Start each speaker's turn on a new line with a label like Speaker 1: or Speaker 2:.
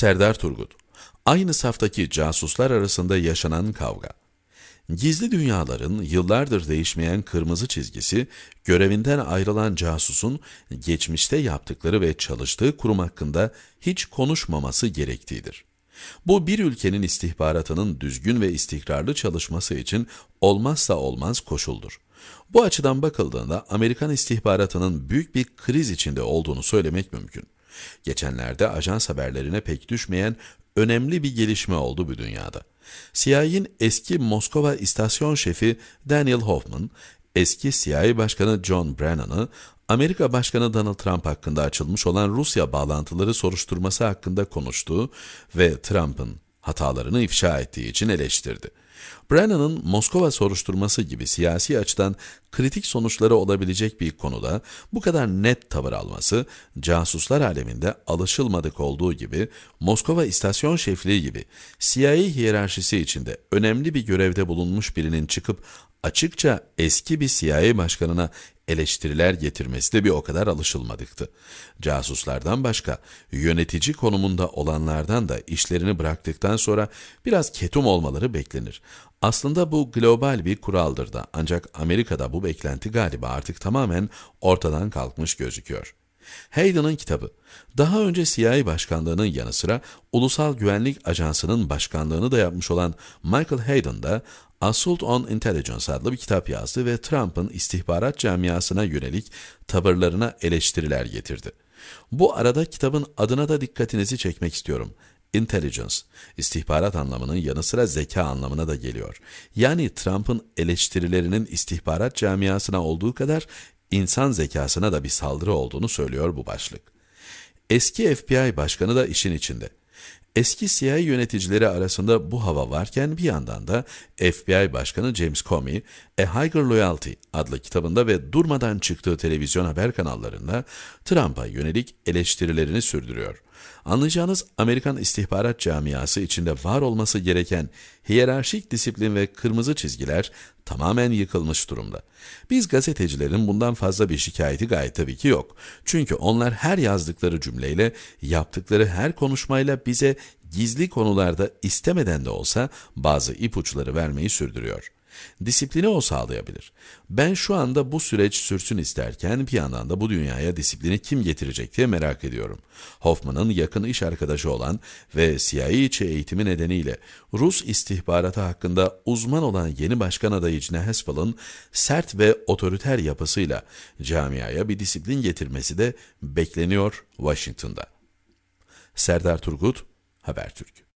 Speaker 1: Serdar Turgut Aynı saftaki casuslar arasında yaşanan kavga. Gizli dünyaların yıllardır değişmeyen kırmızı çizgisi, görevinden ayrılan casusun geçmişte yaptıkları ve çalıştığı kurum hakkında hiç konuşmaması gerektiğidir. Bu bir ülkenin istihbaratının düzgün ve istikrarlı çalışması için olmazsa olmaz koşuldur. Bu açıdan bakıldığında Amerikan istihbaratının büyük bir kriz içinde olduğunu söylemek mümkün. Geçenlerde ajans haberlerine pek düşmeyen önemli bir gelişme oldu bu dünyada. CIA'in eski Moskova istasyon şefi Daniel Hoffman, eski CIA Başkanı John Brennan'ı Amerika Başkanı Donald Trump hakkında açılmış olan Rusya bağlantıları soruşturması hakkında konuştu ve Trump'ın hatalarını ifşa ettiği için eleştirdi. Brennan'ın Moskova soruşturması gibi siyasi açıdan kritik sonuçları olabilecek bir konuda bu kadar net tavır alması, casuslar aleminde alışılmadık olduğu gibi Moskova istasyon şefliği gibi CIA hiyerarşisi içinde önemli bir görevde bulunmuş birinin çıkıp açıkça eski bir CIA başkanına eleştiriler getirmesi de bir o kadar alışılmadıktı. Casuslardan başka yönetici konumunda olanlardan da işlerini bıraktıktan sonra biraz ketum olmaları beklenir. Aslında bu global bir kuraldır da ancak Amerika'da bu beklenti galiba artık tamamen ortadan kalkmış gözüküyor. Hayden'ın kitabı daha önce CIA başkanlığının yanı sıra Ulusal Güvenlik Ajansı'nın başkanlığını da yapmış olan Michael Hayden da Assault on Intelligence adlı bir kitap yazdı ve Trump'ın istihbarat camiasına yönelik tavırlarına eleştiriler getirdi. Bu arada kitabın adına da dikkatinizi çekmek istiyorum. Intelligence, istihbarat anlamının yanı sıra zeka anlamına da geliyor. Yani Trump'ın eleştirilerinin istihbarat camiasına olduğu kadar insan zekasına da bir saldırı olduğunu söylüyor bu başlık. Eski FBI başkanı da işin içinde. Eski CIA yöneticileri arasında bu hava varken bir yandan da FBI Başkanı James Comey, A Higher Loyalty adlı kitabında ve durmadan çıktığı televizyon haber kanallarında Trump'a yönelik eleştirilerini sürdürüyor. Anlayacağınız Amerikan istihbarat camiası içinde var olması gereken hiyerarşik disiplin ve kırmızı çizgiler tamamen yıkılmış durumda. Biz gazetecilerin bundan fazla bir şikayeti gayet tabii ki yok. Çünkü onlar her yazdıkları cümleyle, yaptıkları her konuşmayla bize gizli konularda istemeden de olsa bazı ipuçları vermeyi sürdürüyor. Disiplini o sağlayabilir. Ben şu anda bu süreç sürsün isterken bir yandan da bu dünyaya disiplini kim getirecek diye merak ediyorum. Hoffman'ın yakın iş arkadaşı olan ve siyahi içi eğitimi nedeniyle Rus istihbaratı hakkında uzman olan yeni başkan adayı Cnehespal'ın sert ve otoriter yapısıyla camiaya bir disiplin getirmesi de bekleniyor Washington'da. Serdar Turgut, Habertürk